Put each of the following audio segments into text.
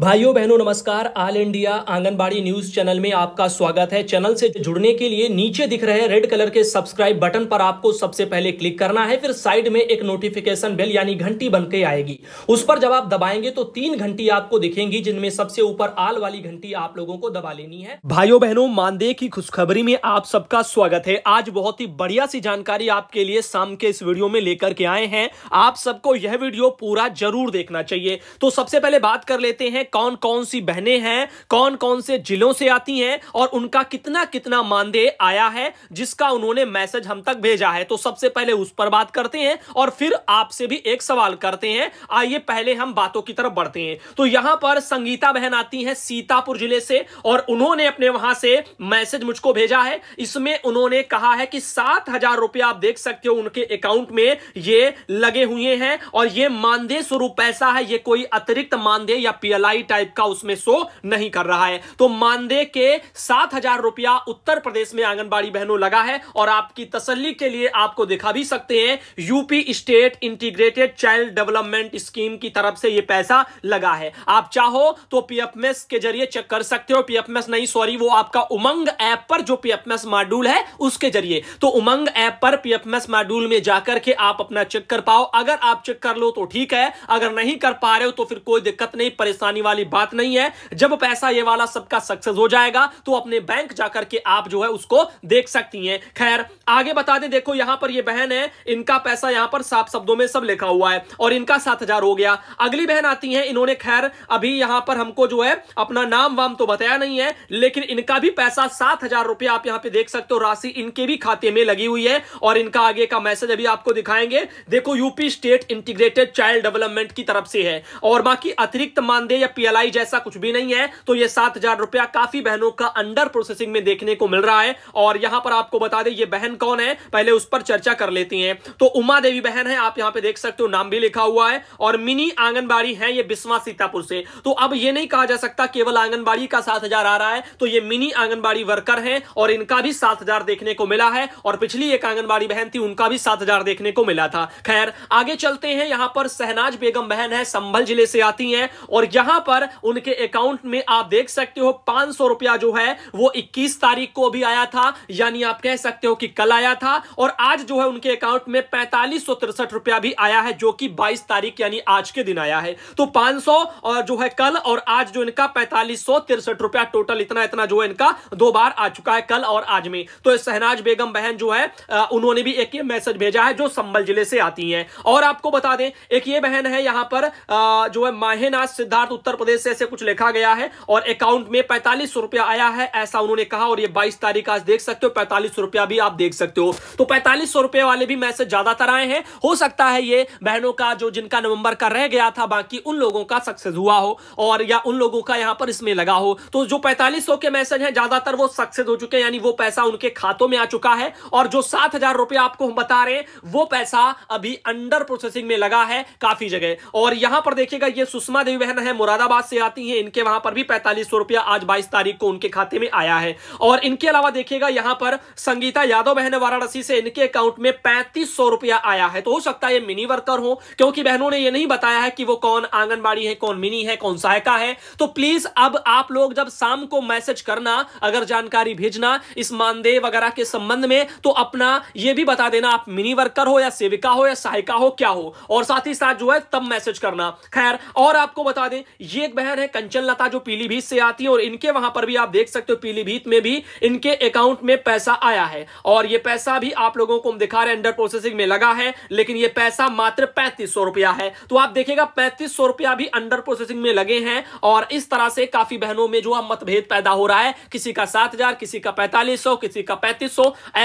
भाइयों बहनों नमस्कार all India Anganwadi news channel में आपका स्वागत है चैनल से जुड़ने के लिए नीचे दिख रहे रेड कलर के सब्सक्राइब बटन पर आपको सबसे पहले क्लिक करना है फिर साइड में एक नोटिफिकेशन बेल यानी घंटी बन के आएगी उस पर जब आप दबाएंगे तो तीन घंटी आपको दिखेंगी जिनमें सबसे ऊपर आल वाली घंटी आप लोगों को दबा लेनी है भाइयों बहनों मानदेय की खुशखबरी में आप सबका स्वागत है आज बहुत ही बढ़िया सी जानकारी आपके लिए शाम के इस वीडियो में लेकर के आए हैं आप सबको यह वीडियो पूरा जरूर देखना चाहिए तो सबसे पहले बात कर लेते हैं हैं कौन कौन सी बहनें हैं कौन कौन से जिलों से आती हैं और उनका कितना कितना मानदेय आया है जिसका उन्होंने मैसेज हम तक भेजा है तो सबसे पहले उस पर बात करते हैं और फिर आपसे भी एक सवाल करते हैं आइए पहले हम बातों की तरफ बढ़ते हैं तो यहां पर संगीता बहन आती है सीतापुर जिले से और उन्होंने अपने वहां से मैसेज मुझको भेजा है इसमें उन्होंने कहा है कि सात हजार रुपये आप देख सकते हो उनके अकाउंट में ये लगे हुए हैं और ये मानदेय स्वरूप पैसा है ये कोई अतिरिक्त मानदेय या पीएलआई कोताही टाइप का उसमें शो नहीं कर रहा है तो मानदेय के सात हजार रुपया उत्तर प्रदेश में आंगनबाड़ी बहनों लगा है और आपकी तसल्ली के लिए आपको दिखा भी सकते हैं UP state integrated child development scheme की तरफ से ये पैसा लगा है आप चाहो तो पीएफएमएस के जरिए चेक कर सकते हो पीएफएमएस नहीं सॉरी वो आपका उमंग ऐप पर जो पीएफएमएस मॉड्यूल है उसके जरिए तो उमंग ऐप पर पीएफएमएस मॉड्यूल में जाकर के आप अपना चेक कर पाओ अगर आप चेक कर लो तो ठीक है अगर नहीं कर पा रहे हो तो फिर कोई दिक्कत नहीं परेशानी वाली बात नहीं है जब पैसा ये वाला सबका सक्सेस हो जाएगा तो अपने बैंक जाकर के आप जो है उसको देख सकती हैं खैर आगे बता दें देखो यहां पर ये बहन है इनका पैसा यहां पर साफ शब्दों में सब लिखा हुआ है और इनका सात हो गया अगली बहन आती है इन्होंने खैर अभी यहां पर हमको जो है अपना नाम वाम तो बताया नहीं है लेकिन इनका भी पैसा सात हजार रुपया आप यहां पे देख सकते हो राशि इनके भी खाते में लगी हुई है और इनका आगे का मैसेज अभी आपको दिखाएंगे देखो UP state integrated child development की तरफ से है और बाकी अतिरिक्त मानदेय या पीएलआई जैसा कुछ भी नहीं है तो ये सात हजार रुपया काफी बहनों का अंडर प्रोसेसिंग में देखने को मिल रहा है और यहां पर आपको बता दें ये बहन कौन है पहले उस पर चर्चा कर लेती हैं तो उमा देवी बहन है आप यहां पे देख सकते हो नाम भी लिखा हुआ है और मिनी आंगनबाड़ी है ये बिस्वा सीतापुर से तो अब ये नहीं कहा जा सकता केवल आंगनबाड़ी का सात आ रहा है तो ये मिनी आंगनबाड़ी वर्कर है और इनका भी सात देखने को मिला है और पिछली एक आंगनबाड़ी बहन थी उनका भी सात देखने को मिला था खैर आगे चलते हैं यहां पर सहनाज बेगम बहन है संभल जिले से आती है और यहां पर उनके अकाउंट में आप देख सकते हो पांच सौ रुपया जो है वो इक्कीस तारीख को भी आया था यानी आप कह सकते हो कि कल आया था और आज जो है उनके अकाउंट में पैंतालीस रुपया भी आया है जो कि बाईस तारीख यानी आज के दिन आया है तो पांच और जो है कल और आज जो इनका पैंतालीस रुपया टोटल इतना इतना जो है इनका दो बार आ चुका है कल और आज में तो सहनाज बेगम बहन जो है उन्होंने भी एक मैसेज भेजा है जो संबल जिले से आती है और आपको बता दें एक ये बहन है यहां पर जो है माहेनाथ सिद्धार्थ उत्तर उत्तर प्रदेश से ऐसे कुछ लिखा गया है और अकाउंट में पैंतालीस रुपया आया है ऐसा उन्होंने कहा और ये बाईस तारीख आज देख सकते हो पैंतालीस रुपया भी आप देख सकते हो तो पैंतालीस रुपये वाले भी मैसेज ज्यादातर आए हैं हो सकता है ये बहनों का जो जिनका नवंबर का रह गया था बाकी उन लोगों का सक्सेस हुआ हो और या उन लोगों का यहाँ पर इसमें लगा हो तो जो पैंतालीस के मैसेज है ज्यादातर वो सक्सेस हो चुके हैं यानी वो पैसा उनके खातों में आ चुका है और जो सात आपको हम बता रहे हैं वो पैसा अभी अंडर प्रोसेसिंग में लगा है काफी जगह और यहां पर देखिएगा ये सुषमा देवी बहन है मुरादा मुरादाबाद से आती हैं इनके वहां पर भी पैंतालीस सौ रुपया आज बाईस तारीख को उनके खाते में आया है और इनके अलावा देखिएगा यहां पर संगीता यादव बहन वाराणसी से इनके अकाउंट में पैंतीस सौ रुपया आया है तो हो सकता है ये मिनी वर्कर हो क्योंकि बहनों ने यह नहीं बताया है कि वो कौन आंगनबाड़ी है कौन मिनी है कौन सहायका है तो प्लीज अब आप लोग जब शाम को मैसेज करना अगर जानकारी भेजना इस मानदेय वगैरह के संबंध में तो अपना यह भी बता देना आप मिनी वर्कर हो या सेविका हो या सहायिका हो क्या हो और साथ ही साथ जो है तब मैसेज करना खैर और आपको बता दें ये एक बहन है कंचन लता जो पीलीभीत से आती है और इनके वहां पर भी आप देख सकते हो पीलीभीत में भी इनके अकाउंट में पैसा आया है और ये पैसा भी आप लोगों को हम दिखा रहे हैं अंडर प्रोसेसिंग में लगा है लेकिन ये पैसा मात्र पैंतीस रुपया है तो आप देखेगा पैंतीस रुपया भी अंडर प्रोसेसिंग में लगे हैं और इस तरह से काफी बहनों में जो है मतभेद पैदा हो रहा है किसी का सात हजार किसी का पैंतालीस किसी का पैंतीस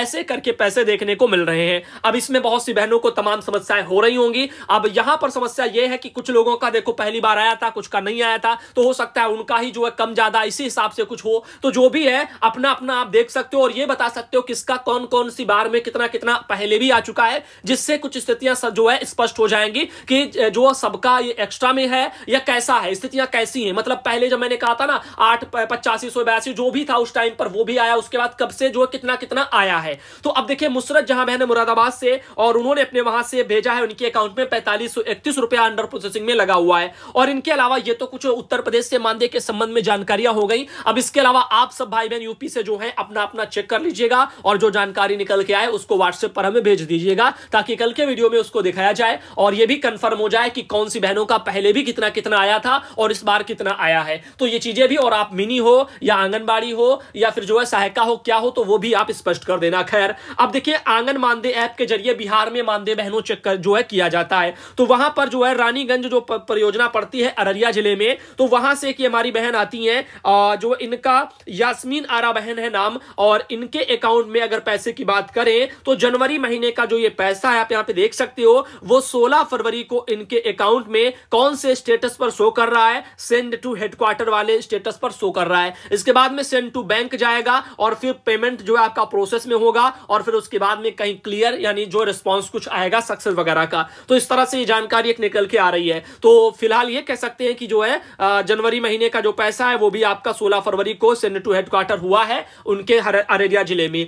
ऐसे करके पैसे देखने को मिल रहे हैं अब इसमें बहुत सी बहनों को तमाम समस्याएं हो रही होंगी अब यहां पर समस्या यह है कि कुछ लोगों का देखो पहली बार आया था कुछ का नहीं आया था तो हो सकता है उनका ही जो है कम ज्यादा इसी हिसाब से कुछ हो तो जो भी है अपना अपना आप देख सकते हो और ये बता सकते हो किसका कौन कौन सी बार में कितना कितना पहले भी आ चुका है जिससे कुछ स्थितियां जो है स्पष्ट हो जाएंगी कि जो सबका ये एक्स्ट्रा में है या कैसा है स्थितियां कैसी है मतलब पहले जब मैंने कहा था ना आठ पचासी सौ बयासी जो भी था उस टाइम पर वो भी आया उसके बाद कब से जो कितना कितना आया है तो अब देखिए मुसरत जहां बहन मुरादाबाद से और उन्होंने अपने वहां से भेजा है उनके अकाउंट में पैंतालीस सौ इकतीस रुपया अंडर प्रोसेसिंग में लगा हुआ है और इनके अलावा ये तो कुछ उत्तर प्रदेश से मानदेय के संबंध में जानकारियां हो गई अब इसके अलावा आप सब भाई बहन यूपी से जो है अपना अपना चेक कर लीजिएगा और जो जानकारी निकल के आए उसको व्हाट्सएप पर हमें भेज दीजिएगा ताकि कल के वीडियो में उसको दिखाया जाए और यह भी कंफर्म हो जाए कि कौन सी बहनों का पहले भी कितना कितना आया था और इस बार कितना आया है तो ये चीजें भी और आप मिनी हो या आंगनबाड़ी हो या फिर जो है सहायका हो क्या हो तो वो भी आप स्पष्ट कर देना खैर अब देखिए आंगन मानदेय ऐप के जरिए बिहार में मानदेय बहनों चेक कर जो है किया जाता है तो वहां पर जो है रानीगंज जो परियोजना पड़ती है अररिया जिले जिले में तो वहां से कि हमारी बहन आती हैं जो इनका यास्मीन आरा बहन है नाम और इनके अकाउंट में अगर पैसे की बात करें तो जनवरी महीने का जो ये पैसा है आप यहां पे देख सकते हो वो 16 फरवरी को इनके अकाउंट में कौन से स्टेटस पर शो कर रहा है सेंड टू हेडक्वार्टर वाले स्टेटस पर शो कर रहा है इसके बाद में सेंड टू बैंक जाएगा और फिर पेमेंट जो है आपका प्रोसेस में होगा और फिर उसके बाद में कहीं क्लियर यानी जो रिस्पॉन्स कुछ आएगा सक्सेस वगैरह का तो इस तरह से ये जानकारी एक निकल के आ रही है तो फिलहाल ये कह सकते हैं कि जो है जनवरी महीने का जो पैसा है वो भी आपका सोलह फरवरी को सेनेट टू हेडक्वार्टर हुआ है उनके अरेरिया जिले में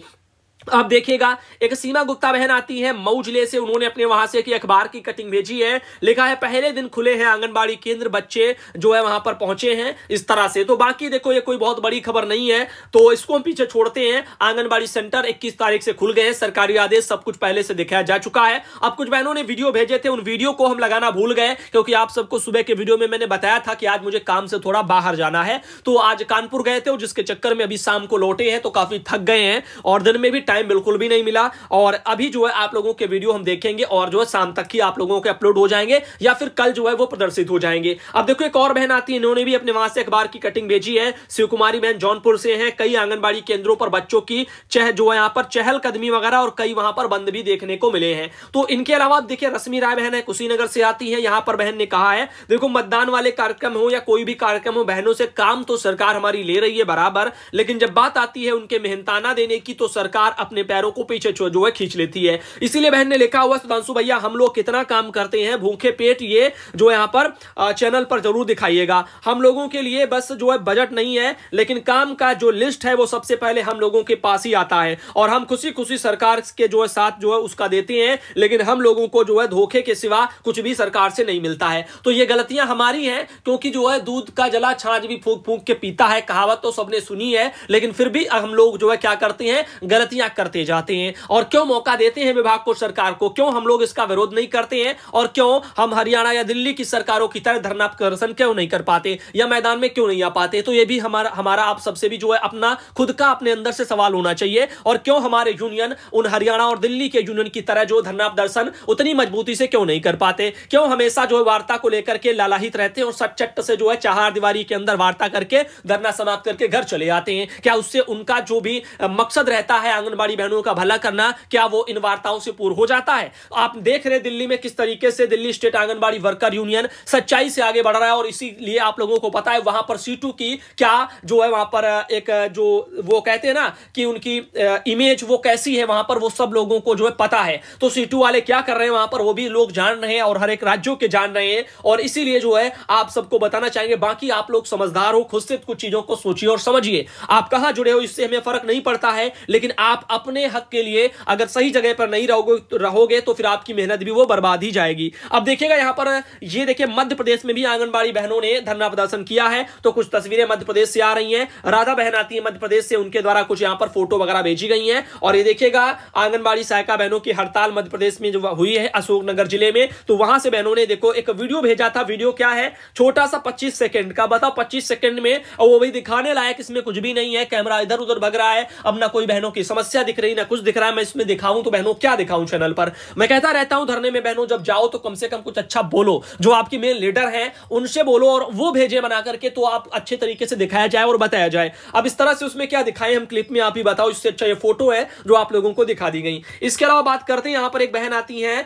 अब देखिएगा एक सीमा गुप्ता बहन आती है मऊ जिले से उन्होंने अपने वहां से कि अखबार की कटिंग भेजी है लिखा है पहले दिन खुले हैं आंगनबाड़ी केंद्र बच्चे जो है वहां पर पहुंचे हैं इस तरह से तो बाकी देखो ये कोई बहुत बड़ी खबर नहीं है तो इसको हम पीछे छोड़ते हैं आंगनबाड़ी सेंटर इक्कीस तारीख से खुल गए हैं सरकारी आदेश सब कुछ पहले से दिखाया जा चुका है अब कुछ बहनों ने वीडियो भेजे थे उन वीडियो को हम लगाना भूल गए क्योंकि आप सबको सुबह के वीडियो में मैंने बताया था कि आज मुझे काम से थोड़ा बाहर जाना है तो आज कानपुर गए थे जिसके चक्कर में अभी शाम को लौटे हैं तो काफी थक गए हैं और दिन में भी टाइम बिल्कुल भी नहीं मिला और अभी जो है आप लोगों के वीडियो हम देखेंगे और जो है शाम तक ही आप लोगों के अपलोड हो जाएंगे या फिर कल जो है वो प्रदर्शित हो जाएंगे अब देखो एक और बहन आती है इन्होंने भी अपने वहां से अखबार की कटिंग भेजी है शिवकुमारी बहन जौनपुर से है कई आंगनबाड़ी केंद्रों पर बच्चों की चह जो है यहाँ पर चहलकदमी वगैरह और कई वहां पर बंद भी देखने को मिले हैं तो इनके अलावा देखिए रश्मि राय बहन है कुशीनगर से आती है यहाँ पर बहन ने कहा है देखो मतदान वाले कार्यक्रम हो या कोई भी कार्यक्रम हो बहनों से काम तो सरकार हमारी ले रही है बराबर लेकिन जब बात आती है उनके मेहनताना देने की तो सरकार अपने पैरों को पीछे जो है खींच लेती है इसीलिए बहन ने लिखा हुआ सुधांशु भैया हम लोग कितना काम करते हैं भूखे पेट ये जो यहाँ पर चैनल पर जरूर दिखाइएगा हम लोगों के लिए बस जो है बजट नहीं है लेकिन काम का जो लिस्ट है वो सबसे पहले हम लोगों के पास ही आता है और हम खुशी खुशी सरकार के जो है साथ जो है उसका देते हैं लेकिन हम लोगों को जो है धोखे के सिवा कुछ भी सरकार से नहीं मिलता है तो ये गलतियां हमारी हैं क्योंकि जो है दूध का जला छाछ भी फूक फूक के पीता है कहावत तो सबने सुनी है लेकिन फिर भी हम लोग जो है क्या करते हैं गलतियां अटैक करते जाते हैं और क्यों मौका देते हैं विभाग को सरकार को क्यों हम लोग इसका विरोध नहीं करते हैं और क्यों हम हरियाणा या दिल्ली की सरकारों की तरह धरना प्रदर्शन क्यों नहीं कर पाते या मैदान में क्यों नहीं आ पाते तो ये भी हमारा हमारा आप सबसे भी जो है अपना खुद का अपने अंदर से सवाल होना चाहिए और क्यों हमारे यूनियन उन हरियाणा और दिल्ली के यूनियन की तरह जो धरना प्रदर्शन उतनी मजबूती से क्यों नहीं कर पाते क्यों हमेशा जो है वार्ता को लेकर के लालाहित रहते हैं और सचट से जो है चार दीवारी के अंदर वार्ता करके धरना समाप्त करके घर चले आते हैं क्या उससे उनका जो भी मकसद रहता है आंगनबाड़ी बड़ी बहनों का भला करना क्या वो इन वार्ताओं से पूर्व हो जाता है आप देख रहे दिल्ली में किस तरीके से Delhi state Anganwadi worker union सच्चाई से आगे बढ़ रहा है और इसीलिए आप लोगों को पता है वहां पर सीटू की क्या जो है वहां पर एक जो वो कहते हैं ना कि उनकी इमेज वो कैसी है वहां पर वो सब लोगों को जो है पता है तो सीटू वाले क्या कर रहे हैं वहां पर वो भी लोग जान रहे हैं और हर एक राज्यों के जान रहे हैं और इसीलिए जो है आप सबको बताना चाहेंगे बाकी आप लोग समझदार हो खुद से कुछ चीजों को सोचिए और समझिए आप कहा जुड़े हो इससे हमें फर्क नहीं पड़ता है लेकिन आप अपने हक के लिए अगर सही जगह पर नहीं रहोगे रहोगे तो फिर आपकी मेहनत भी वो बर्बाद ही जाएगी अब देखिएगा यहां पर ये देखिए मध्य प्रदेश में भी आंगनबाड़ी बहनों ने धरना प्रदर्शन किया है तो कुछ तस्वीरें मध्य प्रदेश से आ रही हैं राधा बहन आती है मध्य प्रदेश से उनके द्वारा कुछ यहां पर फोटो वगैरह भेजी गई है और ये देखिएगा आंगनबाड़ी सहायिका बहनों की हड़ताल मध्य प्रदेश में जो हुई है अशोकनगर जिले में तो वहां से बहनों ने देखो एक वीडियो भेजा था वीडियो क्या है छोटा सा पच्चीस सेकेंड का बताओ पच्चीस सेकेंड में वो भी दिखाने लायक इसमें कुछ भी नहीं है कैमरा इधर उधर भग रहा है अब ना कोई बहनों की समस्या समस्या दिख रही ना कुछ दिख रहा है मैं इसमें दिखाऊं तो बहनों क्या दिखाऊं चैनल पर मैं कहता रहता हूं धरने में बहनों जब जाओ तो कम से कम कुछ अच्छा बोलो जो आपकी मेन लीडर है उनसे बोलो और वो भेजे बना करके तो आप अच्छे तरीके से दिखाया जाए और बताया जाए अब इस तरह से उसमें क्या दिखाएं हम क्लिप में आप ही बताओ इससे अच्छा ये फोटो है जो आप लोगों को दिखा दी गई इसके अलावा बात करते हैं यहां पर एक बहन आती है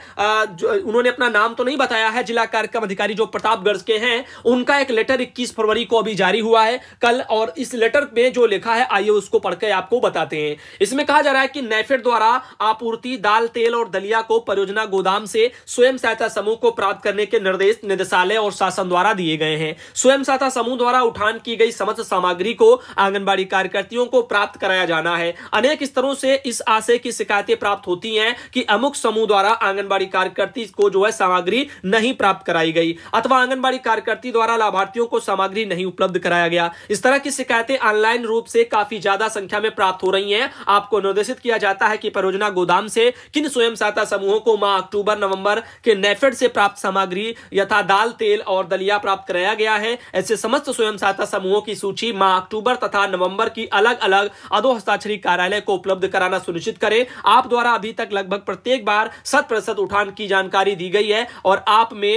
उन्होंने अपना नाम तो नहीं बताया है जिला कार्यक्रम अधिकारी जो प्रतापगढ़ के हैं उनका एक लेटर इक्कीस फरवरी को अभी जारी हुआ है कल और इस लेटर में जो लिखा है आइए उसको पढ़कर आपको बताते हैं इसमें कहा जा रहा है कि नेफेड द्वारा आपूर्ति दाल तेल और दलिया को परियोजना गोदाम से स्वयं सहायता समूह को प्राप्त करने के निर्देश निदेशालय और शासन द्वारा दिए गए हैं स्वयं सहायता समूह द्वारा उठान की गई समस्त सामग्री को आंगनबाड़ी कार्यकर्तियों को प्राप्त कराया जाना है अनेक स्तरों से इस आशय की शिकायतें प्राप्त होती है कि अमुक समूह द्वारा आंगनबाड़ी कार्यकर्ती को जो है सामग्री नहीं प्राप्त कराई गई अथवा आंगनबाड़ी कार्यकर्ती द्वारा लाभार्थियों को सामग्री नहीं उपलब्ध कराया गया इस तरह की शिकायतें ऑनलाइन रूप से काफी ज्यादा संख्या में प्राप्त हो रही है आपको निर्देशित किया जाता है कि परियोजना गोदाम से किन स्वयं सहायता समूहों को माह अक्टूबर नवंबर के नेफेड से प्राप्त सामग्री यथा दाल तेल और दलिया प्राप्त कराया गया है ऐसे समस्त स्वयं सहायता समूहों की सूची माह अक्टूबर तथा नवंबर की अलग अलग अधो हस्ताक्षरी कार्यालय को उपलब्ध कराना सुनिश्चित करें आप द्वारा अभी तक लगभग प्रत्येक बार शत प्रतिशत उठान की जानकारी दी गई है और आप में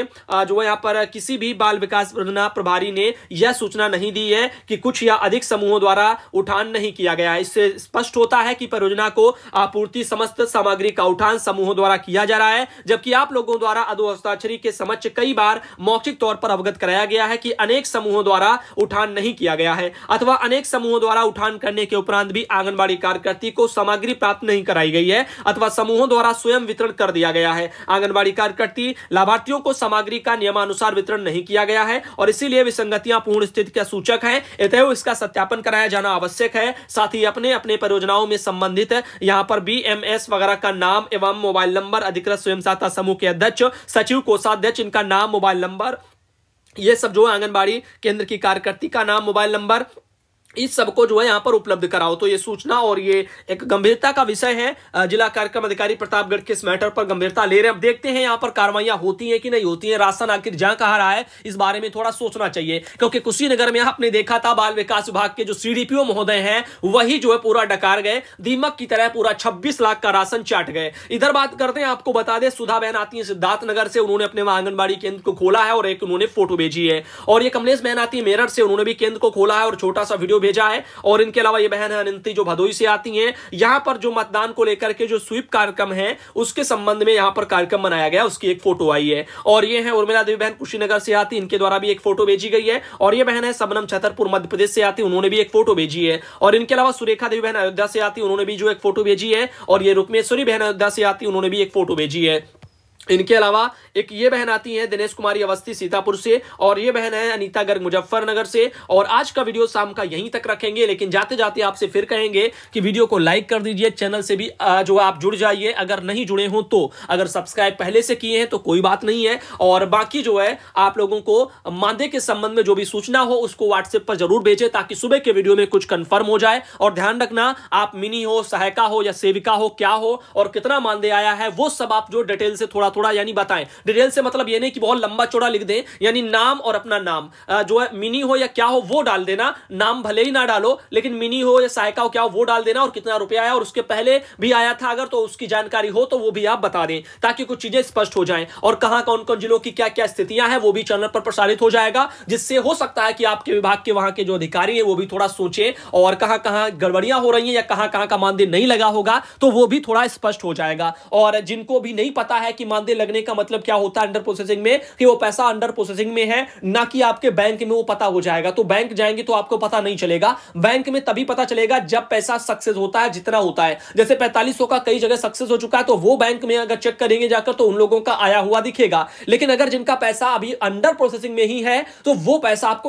जो यहाँ पर किसी भी बाल विकास योजना प्रभारी ने यह सूचना नहीं दी है कि कुछ या अधिक समूहों द्वारा उठान नहीं किया गया इससे स्पष्ट होता है कि परियोजना को आपूर्ति समस्त सामग्री का उठान समूहों द्वारा किया जा रहा है जबकि आप लोगों द्वारा अधोहस्ताक्षरी के समक्ष कई बार मौखिक तौर पर अवगत कराया गया है कि अनेक समूहों द्वारा उठान नहीं किया गया है अथवा अनेक समूहों द्वारा उठान करने के उपरांत भी आंगनबाड़ी कार्यकर्ती को सामग्री प्राप्त नहीं कराई गई है अथवा समूहों द्वारा स्वयं वितरण कर दिया गया है आंगनबाड़ी कार्यकर्ती लाभार्थियों को सामग्री का नियमानुसार वितरण नहीं किया गया है और इसीलिए विसंगतियां पूर्ण स्थिति का सूचक है इसका सत्यापन कराया जाना आवश्यक है साथ ही अपने अपने परियोजनाओं में संबंध संबंधित है यहाँ पर बी वगैरह का नाम एवं मोबाइल नंबर अधिकृत स्वयं सहायता समूह के अध्यक्ष सचिव कोषाध्यक्ष इनका नाम मोबाइल नंबर ये सब जो है आंगनबाड़ी केंद्र की कार्यकर्ती का नाम मोबाइल नंबर इस सबको जो है यहाँ पर उपलब्ध कराओ तो ये सूचना और ये एक गंभीरता का विषय है जिला कार्यक्रम अधिकारी प्रतापगढ़ के इस मैटर पर गंभीरता ले रहे हैं अब देखते हैं यहाँ पर कार्रवाइयां होती हैं कि नहीं होती हैं राशन आखिर जहां कहा रहा है इस बारे में थोड़ा सोचना चाहिए क्योंकि कुशीनगर में आपने देखा था बाल विकास विभाग के जो सी महोदय हैं वही जो है पूरा डकार गए दीमक की तरह पूरा छब्बीस लाख का राशन चाट गए इधर बात करते हैं आपको बता दें सुधा बहन आती है सिद्धार्थ नगर से उन्होंने अपने आंगनबाड़ी केंद्र को खोला है और एक उन्होंने फोटो भेजी है और ये कमलेश बहन आती है मेरठ से उन्होंने भी केंद्र को खोला है और छोटा सा वीडियो भेजा है और इनके अलावा ये बहन है अनंती जो भदोई से आती हैं यहां पर जो मतदान को लेकर के जो स्वीप कार्यक्रम है उसके संबंध में यहां पर कार्यक्रम मनाया गया उसकी एक फोटो आई है और ये है उर्मिला देवी बहन कुशीनगर से आती इनके द्वारा भी एक फोटो भेजी गई है और ये बहन है सबनम छतरपुर मध्य प्रदेश से आती उन्होंने भी एक फोटो भेजी है और इनके अलावा सुरेखा देवी बहन अयोध्या से आती उन्होंने भी जो एक फोटो भेजी है और ये रुक्मेश्वरी बहन अयोध्या से आती उन्होंने भी एक फोटो भेजी है इनके अलावा एक ये बहन आती हैं दिनेश कुमारी अवस्थी सीतापुर से और ये बहन है अनीता गर्ग मुजफ्फरनगर से और आज का वीडियो शाम का यहीं तक रखेंगे लेकिन जाते जाते आपसे फिर कहेंगे कि वीडियो को लाइक कर दीजिए चैनल से भी जो आप जुड़ जाइए अगर नहीं जुड़े हों तो अगर सब्सक्राइब पहले से किए हैं तो कोई बात नहीं है और बाकी जो है आप लोगों को मांदे के संबंध में जो भी सूचना हो उसको व्हाट्सएप पर जरूर भेजें ताकि सुबह के वीडियो में कुछ कन्फर्म हो जाए और ध्यान रखना आप मिनी हो सहायका हो या सेविका हो क्या हो और कितना मानदे आया है वो सब आप जो डिटेल से थोड़ा चौड़ा यानी बताएं डिटेल से मतलब ये नहीं कि बहुत लंबा चौड़ा लिख दें यानी नाम और अपना नाम जो है मिनी हो या क्या हो वो डाल देना नाम भले ही ना डालो लेकिन मिनी हो या सहायका हो क्या हो वो डाल देना और कितना रुपया आया और उसके पहले भी आया था अगर तो उसकी जानकारी हो तो वो भी आप बता दें ताकि कुछ चीजें स्पष्ट हो जाए और कहां कौन कौन जिलों की क्या क्या स्थितियां हैं वो भी चैनल पर प्रसारित हो जाएगा जिससे हो सकता है कि आपके विभाग के वहां के जो अधिकारी है वो भी थोड़ा सोचे और कहां कहां गड़बड़ियां हो रही हैं या कहां कहां का मानदेय नहीं लगा होगा तो वो भी थोड़ा स्पष्ट हो जाएगा और जिनको भी नहीं पता है कि मानदेय दे लगने का मतलब क्या होता है अंडर प्रोसेसिंग में कि वो पैसा अंडर प्रोसेसिंग में है ना कि आपके बैंक में वो पता हो जाएगा तो बैंक जाएंगे तो आपको पता नहीं चलेगा बैंक में तभी पता चलेगा जब पैसा सक्सेस होता है जितना होता है जैसे पैंतालीस का कई जगह सक्सेस हो चुका है तो वो बैंक में अगर चेक करेंगे जाकर तो उन लोगों का आया हुआ दिखेगा लेकिन अगर जिनका पैसा अभी अंडर प्रोसेसिंग में ही है तो वो पैसा आपको